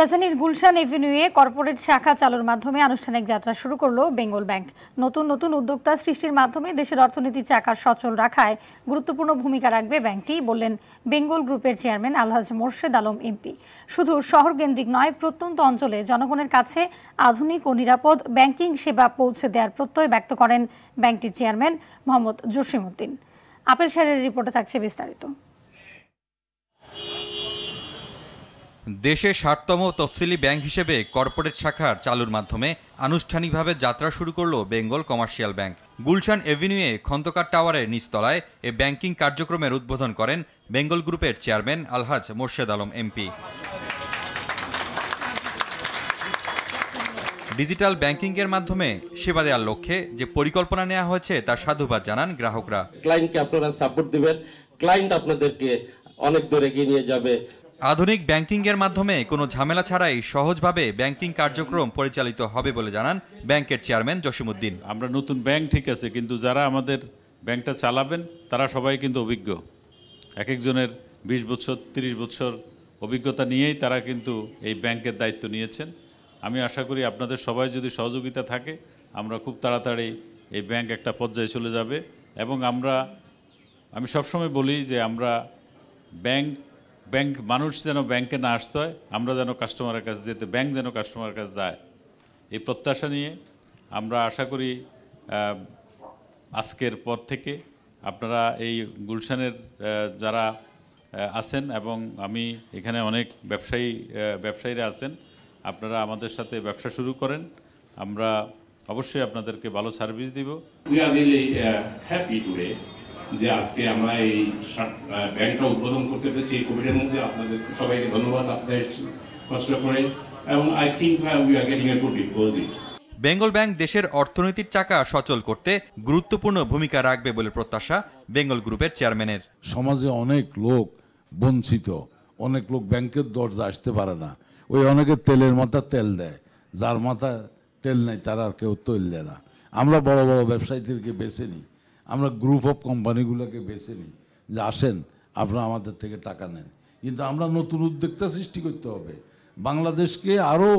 রাজধানীর গুলশান এভিনিউয়ে কর্পোরেট শাখা চালুর মাধ্যমে আনুষ্ঠানিক যাত্রা শুরু করল বেঙ্গল ব্যাংক নতুন নতুন উদ্যোক্তা সৃষ্টির মাধ্যমে দেশের অর্থনীতির চাকা সচল রাখায় গুরুত্বপূর্ণ ভূমিকা রাখবে ব্যাংকটি বললেন বেঙ্গল গ্রুপের চেয়ারম্যান আলহাজ মোর্শেদ আলম এমপি শুধু শহর কেন্দ্রিক নয় প্রত্যন্ত অঞ্চলে জনগণের কাছে আধুনিক ও নিরাপদ ব্যাংকিং সেবা পৌঁছে দেওয়ার প্রত্যয় ব্যক্ত করেন ব্যাংকটির চেয়ারম্যান মোহাম্মদ জসিমউদ্দিন আপেল সারের রিপোর্টে থাকছে বিস্তারিত দেশে ষাটতম তফসিলি ব্যাংক হিসেবে কর্পোরেট শাখার চালুর মাধ্যমে আনুষ্ঠানিকভাবে যাত্রা শুরু করল বেঙ্গল কমার্শিয়াল ব্যাংক গুলশান এভিনিউয়ে খন্দকার টাওয়ারের নিচতলায় এ ব্যাংকিং কার্যক্রমের উদ্বোধন করেন বেঙ্গল গ্রুপের chairman Alhaj Morshed Alam MP digital ব্যাংকিংয়ের মাধ্যমে সেবা দেওয়ার লক্ষ্যে যে পরিকল্পনা নেওয়া হয়েছে তা সাধুবাদ জানান গ্রাহকরা ক্লায়েন্টকে আপনারা সাপোর্ট দিবেন ক্লায়েন্ট আপনাদেরকে অনেক দূর এগিয়ে নিয়ে যাবে আধুনিক ব্যাংকিংয়ের মাধ্যমে কোনো ঝামেলা ছাড়াই সহজভাবে ব্যাংকিং কার্যক্রম পরিচালিত হবে বলে জানান ব্যাংকের চেয়ারম্যান জসিমুদ্দিন আমরা নতুন ব্যাংক ঠিক আছে কিন্তু যারা আমাদের ব্যাংকটা চালাবেন তারা সবাই কিন্তু অভিজ্ঞ এক একজনের বিশ বছর ৩০ বছর অভিজ্ঞতা নিয়েই তারা কিন্তু এই ব্যাংকের দায়িত্ব নিয়েছেন আমি আশা করি আপনাদের সবাই যদি সহযোগিতা থাকে আমরা খুব তাড়াতাড়ি এই ব্যাংক একটা পর্যায়ে চলে যাবে এবং আমরা আমি সবসময় বলি যে আমরা ব্যাংক ব্যাংক মানুষ যেন ব্যাংকে না আসতে হয় আমরা যেন কাস্টমারের কাছে যেতে ব্যাংক যেন কাস্টমারের কাছে যায় এই প্রত্যাশা নিয়ে আমরা আশা করি আজকের পর থেকে আপনারা এই গুলশানের যারা আছেন এবং আমি এখানে অনেক ব্যবসায়ী ব্যবসায়ীরা আছেন আপনারা আমাদের সাথে ব্যবসা শুরু করেন আমরা অবশ্যই আপনাদেরকে ভালো সার্ভিস দিব যে আজকে আমরা এই ব্যাংকটা উদ্বোধন করতে পেরেছি কোভিডের মধ্যে আপনাদের সবাইকে ধন্যবাদ আপনাদের এসেছি কষ্ট করে এবং I think we are getting a good deposit Bengal bank দেশের অর্থনীতির চাকা সচল করতে গুরুত্বপূর্ণ ভূমিকা রাখবে বলে প্রত্যাশা বেঙ্গল গ্রুপের চেয়ারম্যানের সমাজে অনেক লোক বঞ্চিত অনেক লোক ব্যাংকের দরজা আসতে পারে না ওই অনেকে তেলের মাথা তেল দেয় যার মাথা তেল নেই তার আর কেউ তৈল দেয় না আমরা বড় বড় ব্যবসায়ীদেরকে বেছে নিই আমরা গ্রুপ অফ কোম্পানিগুলোকে বেছে নিই যে আসেন আপনারা আমাদের থেকে টাকা নেন কিন্তু আমরা নতুন উদ্যোক্তা সৃষ্টি করতে হবে বাংলাদেশকে আরও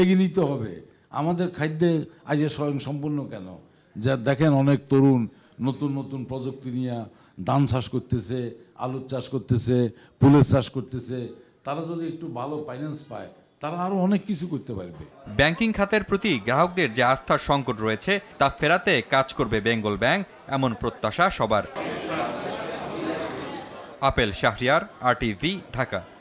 এগিয়ে নিতে হবে আমাদের খাদ্যে আজ স্বয়ং সম্পূর্ণ কেন যা দেখেন অনেক তরুণ নতুন নতুন প্রযুক্তি নিয়ে ধান চাষ করতেছে আলুর চাষ করতেছে ফুলের চাষ করতেছে তারা যদি একটু ভালো ফাইন্যান্স পায় তারা আরো অনেক কিছু করতে পারবে ব্যাংকিং খাতের প্রতি গ্রাহকদের যে আস্থার সংকট রয়েছে তা ফেরাতে কাজ করবে বেঙ্গল ব্যাংক এমন প্রত্যাশা সবার আপেল শাহরিয়ার আরটিভি ঢাকা